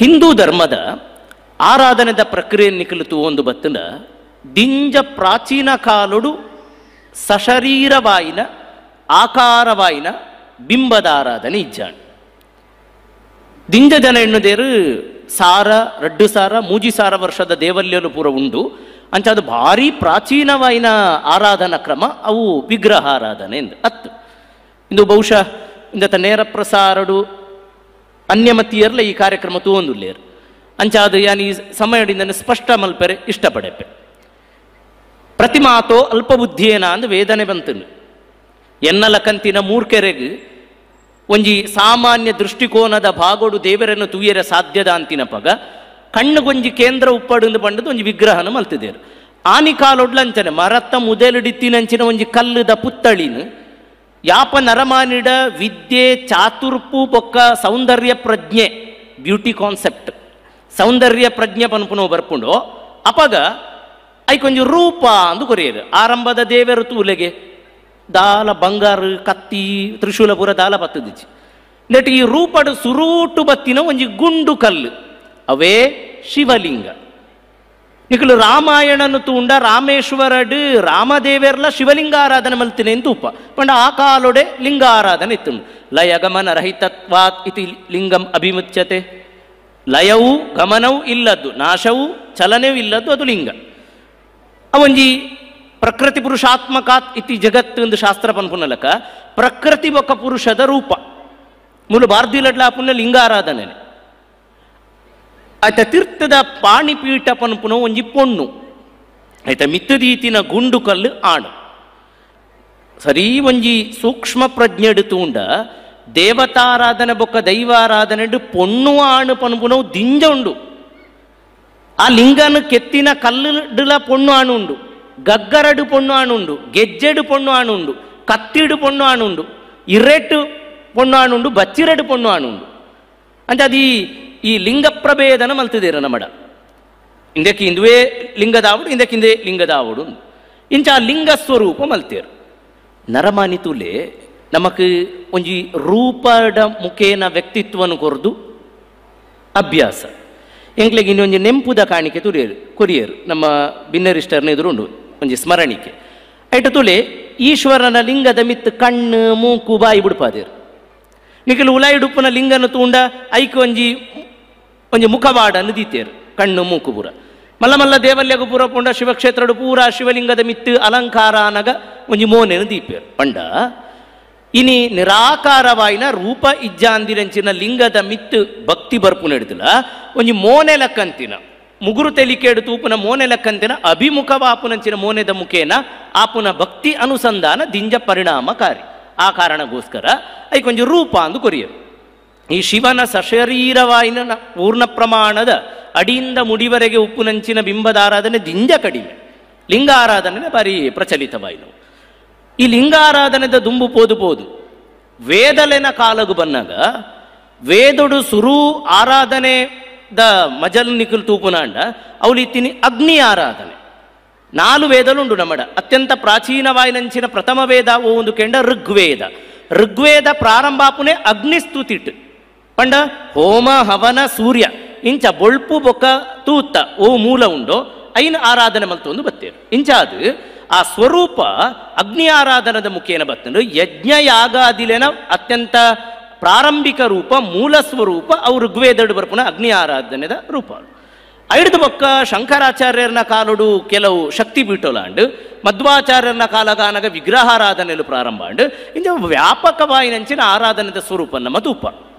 ಹಿಂದೂ ಧರ್ಮದ ಆರಾಧನೆದ ಪ್ರಕ್ರಿಯೆಯನ್ನು ಕಲಿತು ಒಂದು ಬತ್ತಿನ ದಿಂಜ ಪ್ರಾಚೀನ ಕಾಲುಡು ಸಶರೀರವಾಯಿನ ಆಕಾರವಾಯಿನ ಬಿಂಬದ ಆರಾಧನೆ ಇಜ್ಜಾಣ ದಿಂಜ ಜನ ಎಣ್ಣುದೇರು ಸಾರ ರಡ್ಡು ಸಾರ ಮೂಜಿ ಸಾರ ವರ್ಷದ ದೇವಲ್ಯಲು ಪೂರ ಉಂಡು ಅಂಚ ಅದು ಭಾರಿ ಪ್ರಾಚೀನವಾಯಿನ ಆರಾಧನಾ ಕ್ರಮ ಅವು ವಿಗ್ರಹ ಆರಾಧನೆ ಎಂದು ಅತ್ತು ಇಂದು ಬಹುಶಃ ಇಂದತ ನೇರ ಪ್ರಸಾರಡು ಅನ್ಯಮತಿಯರ್ಲೆ ಈ ಕಾರ್ಯಕ್ರಮ ತೂವೊಂದುಲ್ಲೇರು ಅಂಚಾದ ಯಾನಿ ಸಮಯದಿಂದ ಸ್ಪಷ್ಟ ಮಲ್ಪೆರೆ ಇಷ್ಟಪಡೆಪೆ ಪ್ರತಿ ಮಾತೋ ಅಲ್ಪ ಬುದ್ಧಿಯೇನ ಅಂದು ವೇದನೆ ಬಂತನು ಎನ್ನಲ ಕಂತಿನ ಮೂರ್ಖೆರೆಗೆ ಒಂಜಿ ಸಾಮಾನ್ಯ ದೃಷ್ಟಿಕೋನದ ಭಾಗೋಡು ದೇವರನ್ನು ತೂಯರ ಸಾಧ್ಯದ ಅಂತಿನ ಪಗ ಕಣ್ಣು ಗೊಂಜಿ ಕೇಂದ್ರ ಉಪ್ಪಡಿಂದು ಬಂಡದು ಒಂಜಿ ವಿಗ್ರಹನ ಮಲ್ತಿದೇರು ಆನಿ ಕಾಲೊಡ್ಲಂಚನೆ ಮರತ್ತ ಡಿತ್ತಿನಂಚಿನ ಒಂಜಿ ಕಲ್ಲುದ ಪುತ್ತಳಿನ ಯಾಪ ನರಮಾನಿಡ ವಿದ್ಯೆ ಚಾತುರ್ಪು ಬೊಕ್ಕ ಸೌಂದರ್ಯ ಪ್ರಜ್ಞೆ ಬ್ಯೂಟಿ ಕಾನ್ಸೆಪ್ಟ್ ಸೌಂದರ್ಯ ಪ್ರಜ್ಞೆ ಬನ್ಪುನೋ ಬರ್ಪುಂಡು ಅಪಗ ಐಕೊಂಜಿ ರೂಪ ಅಂದು ಕೊರೆಯದು ಆರಂಭದ ದೇವರು ತೂಲೆಗೆ ದಾಲ ಬಂಗಾರ ಕತ್ತಿ ತ್ರಿಶೂಲಪುರ ದಾಲ ಬತ್ತದಿಜಿ ನೆಟ್ ಈ ರೂಪಡು ಸುರೂಟು ಬತ್ತಿನ ಒಂಜಿ ಗುಂಡು ಕಲ್ಲು ಅವೇ ಶಿವಲಿಂಗ ಇಕ್ಕಲು ರಾಮಾಯಣನು ತೂಂಡಮೇಶ್ವರಡು ರಾಮದೇವೆರ್ಲ ಶಿವಲಿಂಗಾರಾಧನೆ ಮಲ್ತಿನೇ ಉಪ ಪಂಡ ಆ ಕಾಲೊಡೆ ಲಿಂಗಾರಾಧನೆ ಇತ್ತು ಲಯಗಮನ ರಹಿತತ್ವಾತ್ ಇತಿ ಲಿಂಗಂ ಅಭಿಮುಚ್ಚತೆ ಲಯವು ಗಮನವು ಇಲ್ಲದ್ದು ನಾಶವು ಚಲನೆಯೂ ಇಲ್ಲದ್ದು ಅದು ಲಿಂಗ ಅವಂಜಿ ಪ್ರಕೃತಿ ಪುರುಷಾತ್ಮಕಾತ್ ಇತಿ ಜಗತ್ ಎಂದು ಶಾಸ್ತ್ರ ಪನ್ಪುನಲಕ ಪ್ರಕೃತಿ ಒಕ್ಕ ಪುರುಷದ ರೂಪ ಮೂಲ ಭಾರತೀಯಡ್ಲ ಆ ಪುಣ್ಯ ಲಿಂಗಾರಾಧನೆ ಅತೀರ್ಥದ ಪಾಣಿಪೀಠ ಪನ್ಪುನ ಒಂಜಿ ಪೊಣ್ಣು ಐತ ಮಿತ್ತದೀತಿನ ಗುಂಡು ಕಲ್ಲು ಆಣು ಸರಿ ಒಂಜಿ ಸೂಕ್ಷ್ಮ ಪ್ರಜ್ಞೆಡು ತೂಂಡ ದೇವತಾರಾಧನೆ ಬೊಕ್ಕ ದೈವಾರಾಧನೆ ಪೊಣ್ಣು ಆಣು ಪನ್ಪುನ ದಿಂಜ ಉಂಡು ಆ ಲಿಂಗನು ಕೆತ್ತಿನ ಕಲ್ಲುಡುಲ ಪೊಣ್ಣು ಆಣುಂಡು గగ్గరడు పొన్ను ఆనుండు గెజ్జెడు పొన్ను ఆనుండు కత్తిడు పొన్ను ఆనుండు ఇర్రెట్టు పొన్ను ఆనుండు బచ్చిరెడు పొన్ను ఆనుండు అంటే అది ಈ ಲಿಂಗ ಪ್ರಭೇದನ అంతదేరు ನಮಡ ಹಿಂದಕ್ಕೆ ಹಿಂದುವೇ ಲಿಂಗದಾವುಡು ಹಿಂದಕ್ಕೆ ಹಿಂದೆ ಲಿಂಗದಾವುಡು ಇಂಚ ಲಿಂಗ ಸ್ವರೂಪ ಮಲ್ತೇರು ನರಮಾನಿತುಲೆ ತೂಲೆ ನಮಕ್ ಒಂಜಿ ರೂಪದ ಮುಖೇನ ವ್ಯಕ್ತಿತ್ವನ ಕೊರ್ದು ಅಭ್ಯಾಸ ಎಂಕ್ಲೆಗೆ ಇನ್ನೊಂದು ನೆಂಪುದ ಕಾಣಿಕೆ ತುರಿಯರು ಕೊರಿಯರು ನಮ್ಮ ಭಿನ್ನರಿಷ್ಟರ್ನ ಎದುರುಂಡು ಒಂಜಿ ಸ್ಮರಣಿಕೆ ಐಟ ತುಲೆ ಈಶ್ವರನ ಲಿಂಗದ ಮಿತ್ ಕಣ್ಣು ಮೂಕು ಬಾಯಿ ಬಿಡ್ಪಾದೇರು ನಿಖಲು ಉಲಾಯಿ ಲಿಂಗನ ತೂಂಡ ಐಕ್ ಒಂಜಿ ಒಂಜಿ ಮುಖವಾಡ ನಿದಿತೇರು ಕಣ್ಣು ಪೂರ ಮಲ್ಲ ಮಲ್ಲ ದೇವಲ್ಯಗು ಪೂರ ಪುಂಡ ಶಿವಕ್ಷೇತ್ರಡು ಪೂರ ಶಿವಲಿಂಗದ ಮಿತ್ತು ಅಲಂಕಾರಾನಗ ಒಂಜಿ ಮೋನೆ ದೀಪೇರು ಪಂಡ ಇನಿ ನಿರಾಕಾರವಾಯಿನ ರೂಪ ಇಜ್ಜಾಂದಿರಂಚಿನ ಲಿಂಗದ ಮಿತ್ತು ಭಕ್ತಿ ಬರ್ಪುನ ಹಿಡಿದಿಲ್ಲ ಒಂಜಿ ಮೋನೆ ಲಕ್ಕಂತಿನ ಮುಗುರು ತೆಲಿಕೇಡು ತೂಪುನ ಮೋನೆ ಲಕ್ಕಂತಿನ ಅಭಿಮುಖವಾಪುನಂಚಿನ ಮೋನೆದ ಮುಖೇನ ಆಪುನ ಭಕ್ತಿ ಅನುಸಂಧಾನ ದಿಂಜ ಪರಿಣಾಮಕಾರಿ ಆ ಕಾರಣಗೋಸ್ಕರ ಐಕೊಂಜಿ ರೂಪ ಅಂದು ಕೊರಿಯರು ಈ ಶಿವನ ಸಶರೀರವಾಯಿನ ಪೂರ್ಣ ಪ್ರಮಾಣದ ಅಡಿಯಿಂದ ಮುಡಿವರೆಗೆ ಉಪ್ಪು ನಂಚಿನ ಬಿಂಬದ ಆರಾಧನೆ ದಿಂಜ ಕಡಿಮೆ ಲಿಂಗ ಆರಾಧನೆ ಬಾರಿ ಈ ಲಿಂಗಾರಾಧನೆದ ದುಂಬು ಪೋದು ಪೋದು ವೇದಲೆನ ಕಾಲಗು ಬಂದಾಗ ವೇದಡು ಸುರು ಆರಾಧನೆ ದ ಮಜಲ್ ನಿಖಿಲ್ ತೂಪುನಾಂಡ ಇತ್ತೀನಿ ಅಗ್ನಿ ಆರಾಧನೆ ನಾಲ್ ವೇದಲುಂಡು ನಮ್ಮಡ ಅತ್ಯಂತ ಪ್ರಾಚೀನವಾಯಿನಂಚಿನ ಪ್ರಥಮ ವೇದ ಒಂದು ಕೆಂಡ ಋಗ್ವೇದ ಋಗ್ವೇದ ಪ್ರಾರಂಭಾಪುನೆ ಅಗ್ನಿಸ್ತುತಿಟ್ಟು ಪಂಡ ಹೋಮ ಹವನ ಸೂರ್ಯ ಇಂಚ ಬೊಳ್ಪು ಬೊಕ್ಕ ತೂತ ಓ ಮೂಲ ಉಂಡು ಐನ ಆರಾಧನೆ ಮಲ್ತೊಂದು ಬತ್ತೇರು ಇಂಚ ಅದು ಆ ಸ್ವರೂಪ ಅಗ್ನಿ ಆರಾಧನದ ಮುಖೇನ ಬತ್ತನು ಯಜ್ಞ ಯಾಗಾದಿಲೆನ ಅತ್ಯಂತ ಪ್ರಾರಂಭಿಕ ರೂಪ ಮೂಲ ಸ್ವರೂಪ ಅವ್ರು ಋಗ್ವೇದಡು ಬರ್ಪುನ ಅಗ್ನಿ ಆರಾಧನೆದ ರೂಪ ಐಡ್ದು ಬೊಕ್ಕ ಶಂಕರಾಚಾರ್ಯರನ ಕಾಲುಡು ಕೆಲವು ಶಕ್ತಿ ಬೀಟೋಲಾಂಡ್ ಮಧ್ವಾಚಾರ್ಯರನ ಕಾಲಗಾನಗ ವಿಗ್ರಹಾರಾಧನೆಲು ಪ್ರಾರಂಭ ಅಂಡ್ ವ್ಯಾಪಕವಾಗಿ ವ್ಯಾಪಕವಾಯಿನಂಚಿನ ಆರಾಧನೆದ ಸ್ವರೂಪ ನಮ್ಮ ತೂಪ